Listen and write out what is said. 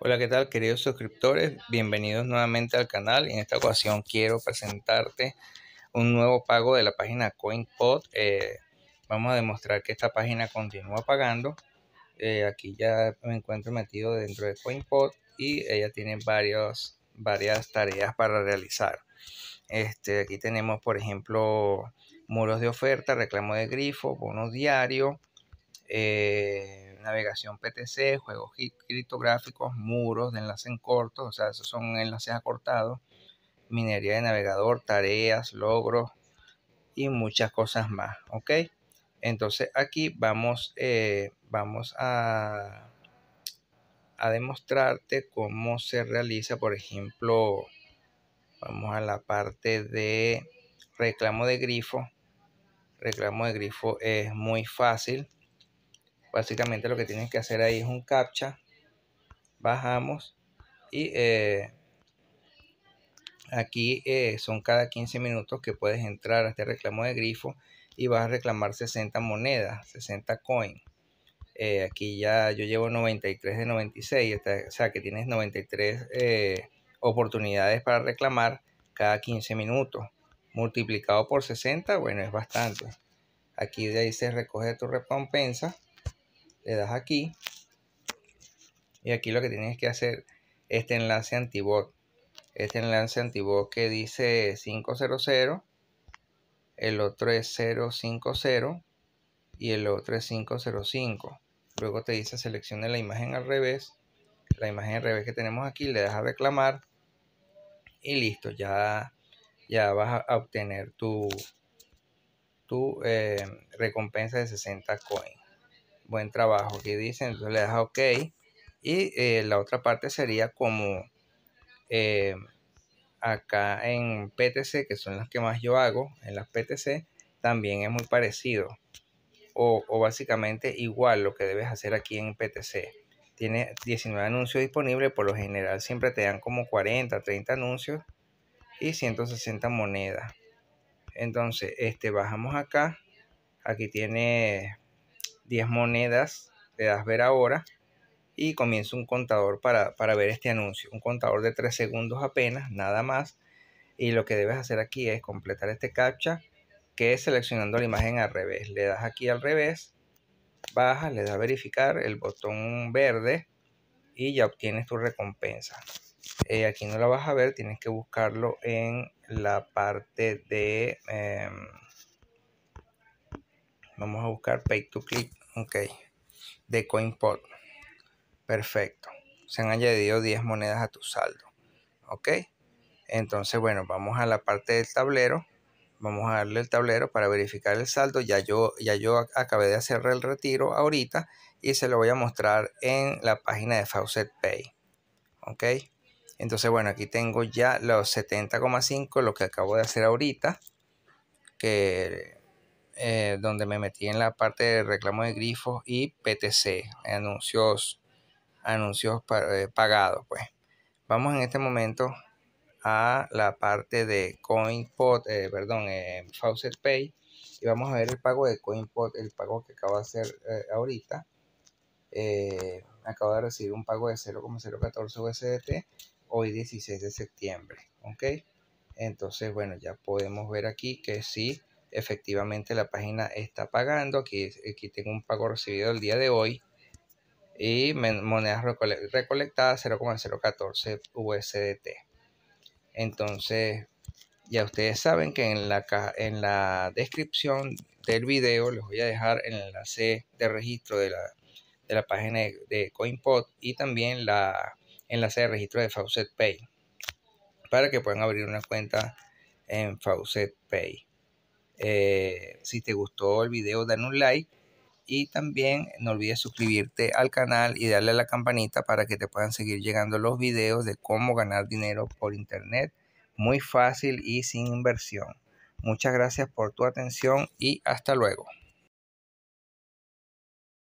Hola, ¿qué tal queridos suscriptores? Bienvenidos nuevamente al canal. En esta ocasión quiero presentarte un nuevo pago de la página CoinPod. Eh, vamos a demostrar que esta página continúa pagando. Eh, aquí ya me encuentro metido dentro de CoinPod y ella tiene varios, varias tareas para realizar. Este, aquí tenemos, por ejemplo, muros de oferta, reclamo de grifo, bonos diario. Eh, navegación PTC, juegos criptográficos, muros de enlace en corto, o sea, esos son enlaces acortados, minería de navegador, tareas, logros y muchas cosas más, ¿ok? Entonces aquí vamos, eh, vamos a, a demostrarte cómo se realiza, por ejemplo, vamos a la parte de reclamo de grifo. Reclamo de grifo es muy fácil Básicamente lo que tienes que hacer ahí es un captcha. Bajamos y eh, aquí eh, son cada 15 minutos que puedes entrar a este reclamo de grifo y vas a reclamar 60 monedas, 60 coin. Eh, aquí ya yo llevo 93 de 96, o sea que tienes 93 oportunidades para reclamar cada 15 minutos. Multiplicado por 60, bueno, es bastante. Aquí de ahí se recoge tu recompensa le das aquí y aquí lo que tienes que hacer este enlace antibot este enlace antibot que dice 500 el otro es 050 y el otro es 505 luego te dice seleccione la imagen al revés la imagen al revés que tenemos aquí le das a reclamar y listo ya ya vas a obtener tu tu eh, recompensa de 60 coins buen trabajo, que dicen, entonces le das OK. Y eh, la otra parte sería como eh, acá en PTC, que son las que más yo hago, en las PTC, también es muy parecido. O, o básicamente igual lo que debes hacer aquí en PTC. tiene 19 anuncios disponibles, por lo general siempre te dan como 40, 30 anuncios y 160 monedas. Entonces, este, bajamos acá. Aquí tiene 10 monedas, le das ver ahora y comienza un contador para, ver este anuncio. Un contador de 3 segundos apenas, nada más. Y lo que debes hacer aquí es completar este captcha que es seleccionando la imagen al revés. Le das aquí al revés, baja, le das verificar el botón verde y ya obtienes tu recompensa. Eh, aquí no la vas a ver, tienes que buscarlo en la parte de... Em, vamos a buscar Pay to Click Ok. De CoinPod. Perfecto. Se han añadido 10 monedas a tu saldo. Ok. Entonces, bueno, vamos a la parte del tablero. Vamos a darle el tablero para verificar el saldo. Ya yo, ya yo acabé de hacer el retiro ahorita y se lo voy a mostrar en la página de Faucet Pay. Ok. Entonces, bueno, aquí tengo ya los 70,5, lo que acabo de hacer ahorita. Que eh, donde me metí en la parte de reclamo de grifos y PTC, anuncios, anuncios eh, pagados. Pues. Vamos en este momento a la parte de CoinPod, eh, perdón, eh, Faucet Pay y vamos a ver el pago de CoinPod, el pago que acabo de hacer eh, ahorita. acabo de recibir un pago de 0,014 USDT hoy 16 de septiembre. Ok, entonces bueno, ya podemos ver aquí que sí efectivamente la página está pagando. Aquí, aquí tengo un pago recibido el día de hoy. Y monedas recolectadas 0,014 USDT. Entonces, ya ustedes saben que en la, en la descripción del video les voy a dejar el enlace de registro de la, página de CoinPod y también la enlace de registro de Faucet Pay para que puedan abrir una cuenta en Faucet Pay. Eh, si te gustó el video, dan un like. Y también no olvides suscribirte al canal y darle a la campanita para que te puedan seguir llegando los videos de cómo ganar dinero por internet. Muy fácil y sin inversión. Muchas gracias por tu atención y hasta luego.